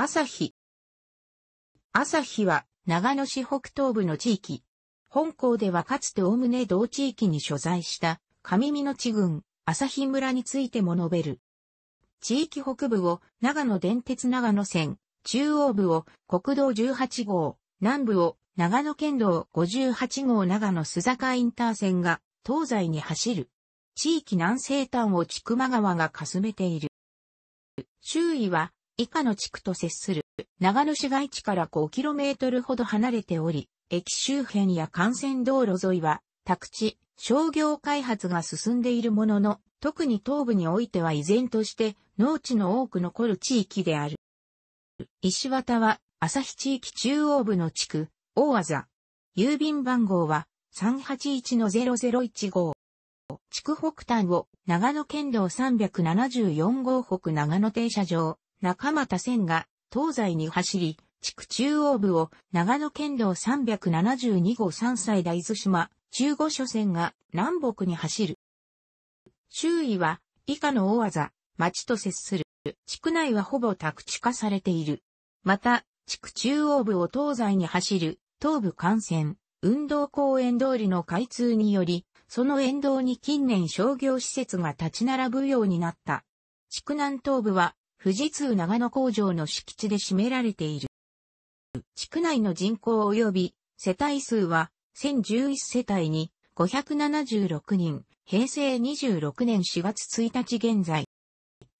朝日。朝日は長野市北東部の地域。本校ではかつておおむね同地域に所在した上美の地郡、朝日村についても述べる。地域北部を長野電鉄長野線、中央部を国道18号、南部を長野県道58号長野須坂インター線が東西に走る。地域南西端を千曲川がかすめている。周囲は以下の地区と接する、長野市街地から 5km ほど離れており、駅周辺や幹線道路沿いは、宅地、商業開発が進んでいるものの、特に東部においては依然として農地の多く残る地域である。石綿は日地域中央部の地区、大技。郵便番号は381-0015。地区北端を長野県道374号北長野停車場、中田線が東西に走り、地区中央部を長野県道372号山歳大津島中五所線が南北に走る。周囲は以下の大技、町と接する。地区内はほぼ宅地化されている。また、地区中央部を東西に走る東部幹線、運動公園通りの開通により、その沿道に近年商業施設が立ち並ぶようになった。地区南東部は富士通長野工場の敷地で占められている。地区内の人口及び世帯数は1011世帯に576人、平成26年4月1日現在。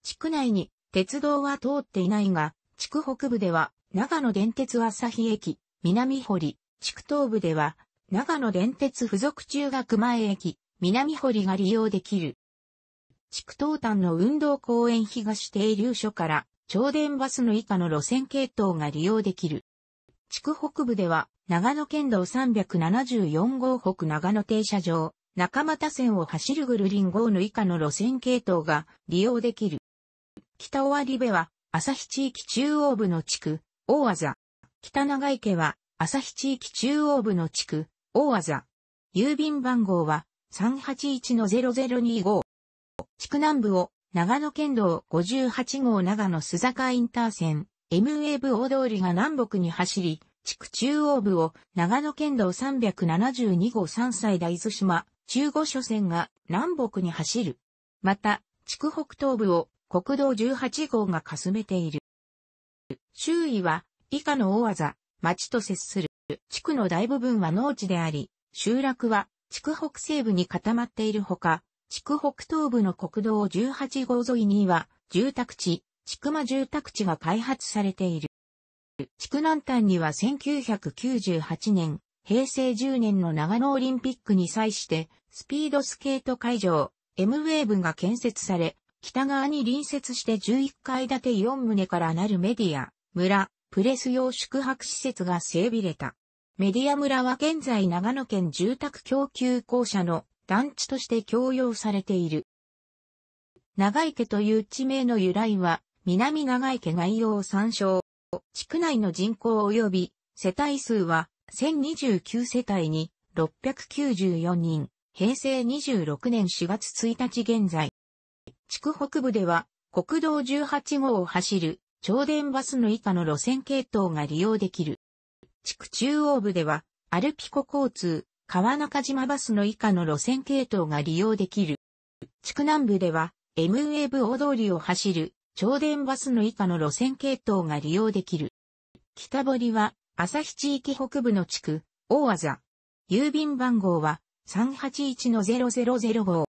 地区内に鉄道は通っていないが、地区北部では長野電鉄朝日駅、南堀、地区東部では長野電鉄附属中学前駅、南堀が利用できる。地区東端の運動公園東停留所から超電バスの以下の路線系統が利用できる。地区北部では、長野県道374号北長野停車場、中又線を走るぐるりん号の以下の路線系統が利用できる。北尾有部は、日地域中央部の地区、大和北長池は、日地域中央部の地区、大和郵便番号は、381-0025。地区南部を長野県道58号長野須坂インター線 MA 部大通りが南北に走り、地区中央部を長野県道372号山歳大津島中五所線が南北に走る。また、地区北東部を国道18号がかすめている。周囲は以下の大技、町と接する。地区の大部分は農地であり、集落は地区北西部に固まっているほか、地区北東部の国道18号沿いには、住宅地、地区間住宅地が開発されている。地区南端には1998年、平成10年の長野オリンピックに際して、スピードスケート会場、M ウェーブが建設され、北側に隣接して11階建て4棟からなるメディア、村、プレス用宿泊施設が整備れた。メディア村は現在長野県住宅供給公社の団地として供用されている。長池という地名の由来は、南長池概要参照。地区内の人口及び世帯数は1029世帯に694人、平成26年4月1日現在。地区北部では国道18号を走る超電バスの以下の路線系統が利用できる。地区中央部ではアルピコ交通、川中島バスの以下の路線系統が利用できる。地区南部では、m ーブ大通りを走る、超電バスの以下の路線系統が利用できる。北堀は、日地域北部の地区、大和座。郵便番号は、381-0005号。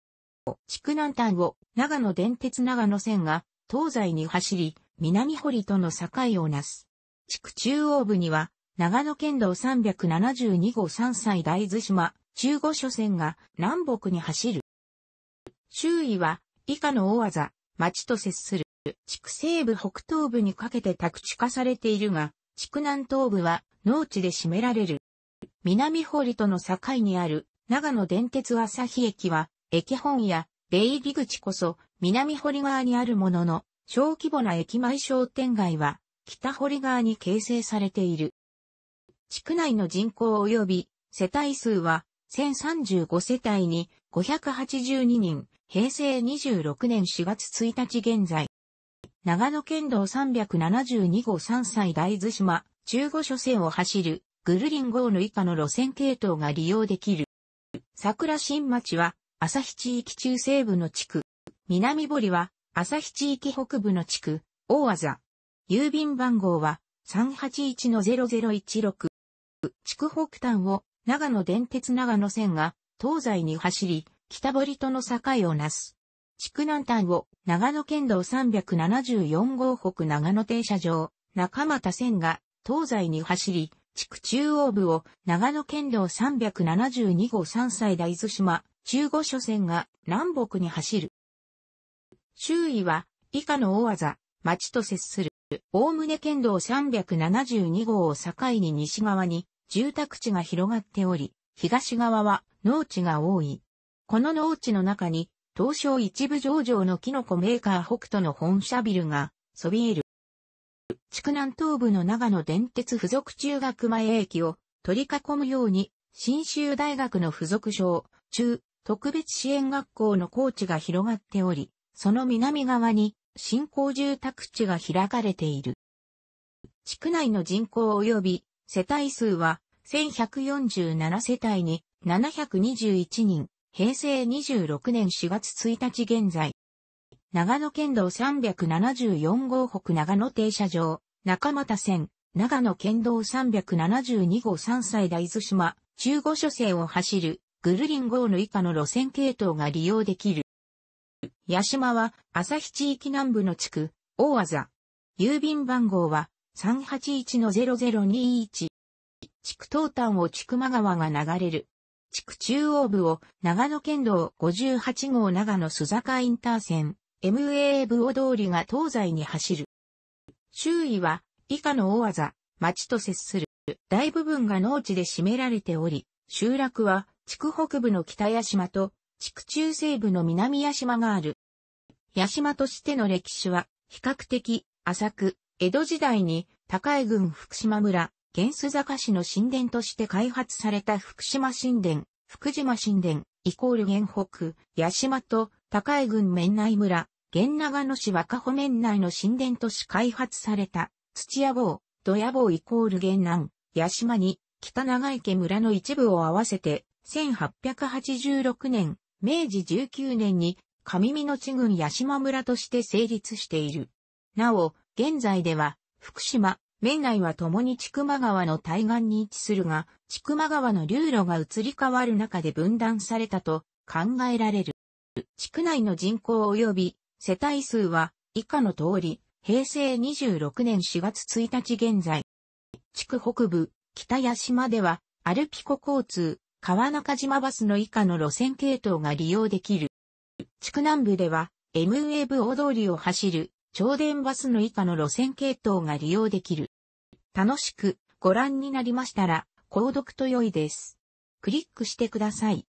地区南端を、長野電鉄長野線が、東西に走り、南堀との境をなす。地区中央部には、長野県道372号山歳大津島、中五所線が南北に走る。周囲は以下の大技、町と接する。地区西部北東部にかけて宅地化されているが、地区南東部は農地で占められる。南堀との境にある長野電鉄朝日駅は、駅本や出入り口こそ南堀側にあるものの、小規模な駅前商店街は北堀側に形成されている。地区内の人口及び世帯数は1035世帯に582人、平成26年4月1日現在。長野県道372号3歳大津島、中古所線を走る、グルリン号の以下の路線系統が利用できる。桜新町は、日地域中西部の地区。南堀は、日地域北部の地区、大技。郵便番号は、381-0016。地区、北端を長野電鉄長野線が東西に走り、北堀との境をなす。地区南端を長野県道374号北長野停車場、中俣線が東西に走り、地区中央部を長野県道372号山歳大津島、中五所線が南北に走る。周囲は以下の大技、町と接する、おおむね県道372号を境に西側に、住宅地が広がっており、東側は農地が多い。この農地の中に、東証一部上場のキノコメーカー北斗の本社ビルがそびえる。地区南東部の長野電鉄附属中学前駅を取り囲むように、新州大学の附属小、中、特別支援学校の高地が広がっており、その南側に新興住宅地が開かれている。地区内の人口及び世帯数は1147世帯に721人、平成26年4月1日現在。長野県道374号北長野停車場、中又線、長野県道372号山歳大津島、中五所線を走る、グルリン号の以下の路線系統が利用できる。八島は、朝日地域南部の地区、大和郵便番号は、381-0021。地区東端を地区間川が流れる。地区中央部を長野県道58号長野須坂インター線、MA 部を通りが東西に走る。周囲は以下の大技、町と接する。大部分が農地で占められており、集落は地区北部の北屋島と地区中西部の南屋島がある。屋島としての歴史は比較的浅く、江戸時代に高江郡福島村、原須坂市の神殿として開発された福島神殿、福島神殿、イコール玄北、八島と高江郡面内村、原長野市若穂面内の神殿都市開発された、土屋坊、土屋坊イコール玄南、八島に、北長池村の一部を合わせて、1886年、明治19年に、上美の地郡八島村として成立している。なお、現在では、福島、明内は共に千曲川の対岸に位置するが、千曲川の流路が移り変わる中で分断されたと考えられる。地区内の人口及び世帯数は以下の通り、平成26年4月1日現在、地区北部、北八島では、アルピコ交通、川中島バスの以下の路線系統が利用できる。地区南部では、MA 部大通りを走る超電バスの以下の路線系統が利用できる。楽しくご覧になりましたら、購読と良いです。クリックしてください。